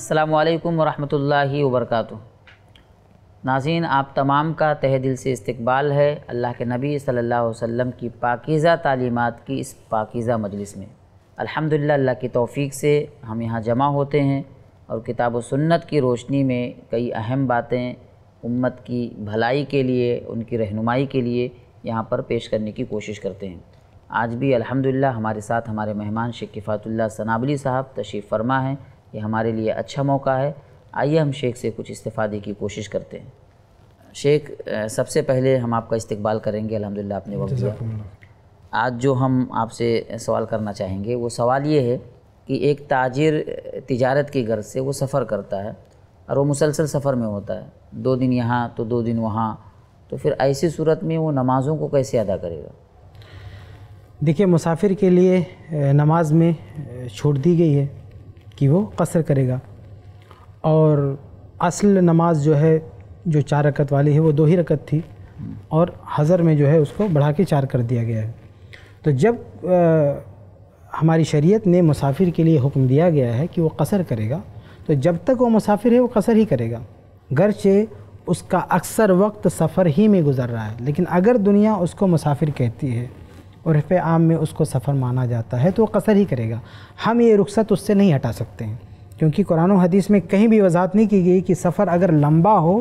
السلام علیکم ورحمۃ اللہ وبرکاتہ ناظرین آپ تمام کا تہ دل سے استقبال ہے اللہ کے نبی صلی اللہ علیہ وسلم کی پاکیزہ تعلیمات کی اس پاکیزہ مجلس میں الحمدللہ اللہ کی توفیق سے ہم یہاں جمع ہوتے ہیں اور کتاب و سنت کی روشنی میں کئی اہم باتیں امت کی بھلائی کے لیے ان کی رہنمائی کے لیے یہاں پر پیش کرنے کی کوشش کرتے ہیں آج بھی الحمدللہ ہمارے ساتھ ہمارے مہمان شکفات اللہ ثنابلی صاحب تشریف فرما ہیں یہ ہمارے لیے اچھا موقع ہے آئیے ہم شیخ سے کچھ استفادے کی کوشش کرتے ہیں شیخ سب سے پہلے ہم آپ کا استقبال کریں گے الحمدللہ آپ نے وقت دیا آج جو ہم آپ سے سوال کرنا چاہیں گے وہ سوال یہ ہے کہ ایک تاجر تجارت کی غرض سے وہ سفر کرتا ہے اور وہ مسلسل سفر میں ہوتا ہے دو دن یہاں تو دو دن وہاں تو پھر ایسی صورت میں وہ نمازوں کو کیسے ادا کرے گا دیکھیے مسافر کے لیے نماز میں چھوٹ دی گئی ہے کہ وہ قصر کرے گا اور اصل نماز جو ہے جو چار رکت والی ہے وہ دو ہی رکت تھی اور حضر میں جو ہے اس کو بڑھا کے چار کر دیا گیا ہے تو جب ہماری شریعت نے مسافر کے لیے حکم دیا گیا ہے کہ وہ قصر کرے گا تو جب تک وہ مسافر ہے وہ قصر ہی کرے گا گرچہ اس کا اکثر وقت سفر ہی میں گزر رہا ہے لیکن اگر دنیا اس کو مسافر کہتی ہے اور عام میں اس کو سفر مانا جاتا ہے تو وہ قصر ہی کرے گا ہم یہ رخصت اس سے نہیں ہٹا سکتے ہیں کیونکہ قرآن و حدیث میں کہیں بھی وضاحت نہیں کی گئی کہ سفر اگر لمبا ہو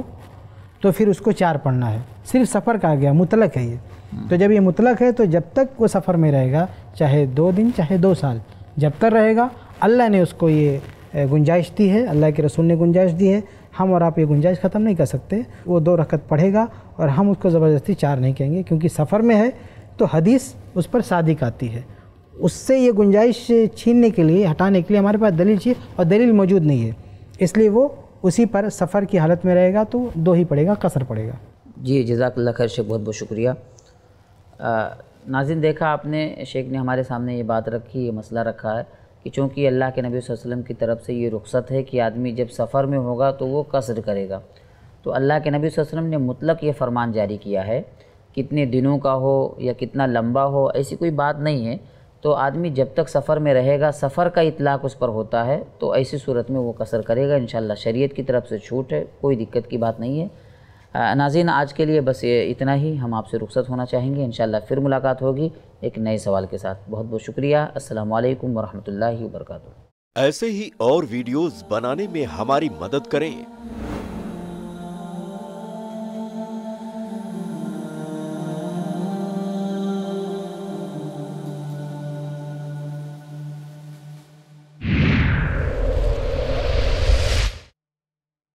تو پھر اس کو چار پڑھنا ہے صرف سفر کہا گیا مطلق ہے یہ تو جب یہ مطلق ہے تو جب تک وہ سفر میں رہے گا چاہے دو دن چاہے دو سال جب تک رہے گا اللہ نے اس کو یہ گنجائش دی ہے اللہ کے رسول نے گنجائش دی ہے ہم اور آپ یہ گنجائش ختم نہیں کر سکتے وہ دو رکعت پڑھے گا اور ہم اس کو زبردستی چار نہیں کہیں گے کیونکہ سفر میں ہے تو حدیث اس پر صادق آتی ہے اس سے یہ گنجائش چھیننے کے لیے ہٹانے کے لیے ہمارے پاس دلیل چاہیے اور دلیل موجود نہیں ہے اس لیے وہ اسی پر سفر کی حالت میں رہے گا تو دو ہی پڑے گا قصر پڑے گا جی جزاک اللہ خیر شیخ بہت بہت شکریہ ناظرین دیکھا آپ نے شیخ نے ہمارے سامنے یہ بات رکھی یہ مسئلہ رکھا ہے کہ چونکہ اللہ کے نبی صلی اللہ علیہ وسلم کی طرف سے یہ رخصت ہے کہ آدمی جب سفر میں ہوگا تو وہ قصر کرے گا تو اللہ کے نبی صلی اللہ علیہ وسلم نے مطلق یہ فرمان جاری کیا ہے کتنے دنوں کا ہو یا کتنا لمبا ہو ایسی کوئی بات نہیں ہے تو آدمی جب تک سفر میں رہے گا سفر کا اطلاق اس پر ہوتا ہے تو ایسی صورت میں وہ کثر کرے گا انشاءاللہ شریعت کی طرف سے چھوٹ ہے کوئی دقت کی بات نہیں ہے ناظرین آج کے لیے بس اتنا ہی ہم آپ سے رخصت ہونا چاہیں گے انشاءاللہ پھر ملاقات ہوگی ایک نئے سوال کے ساتھ بہت بہت شکریہ السلام علیکم ورحمۃ اللہ وبرکاتہ ایسے ہی اور ویڈیوز بنانے میں ہماری مدد کریں